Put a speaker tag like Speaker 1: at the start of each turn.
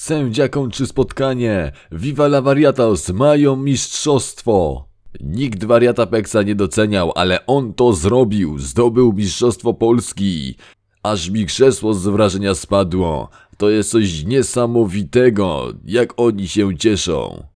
Speaker 1: Sędziaką czy spotkanie? Viva la Variatos! Mają mistrzostwo! Nikt wariata Peksa nie doceniał, ale on to zrobił. Zdobył mistrzostwo Polski. Aż mi krzesło z wrażenia spadło. To jest coś niesamowitego, jak oni się cieszą.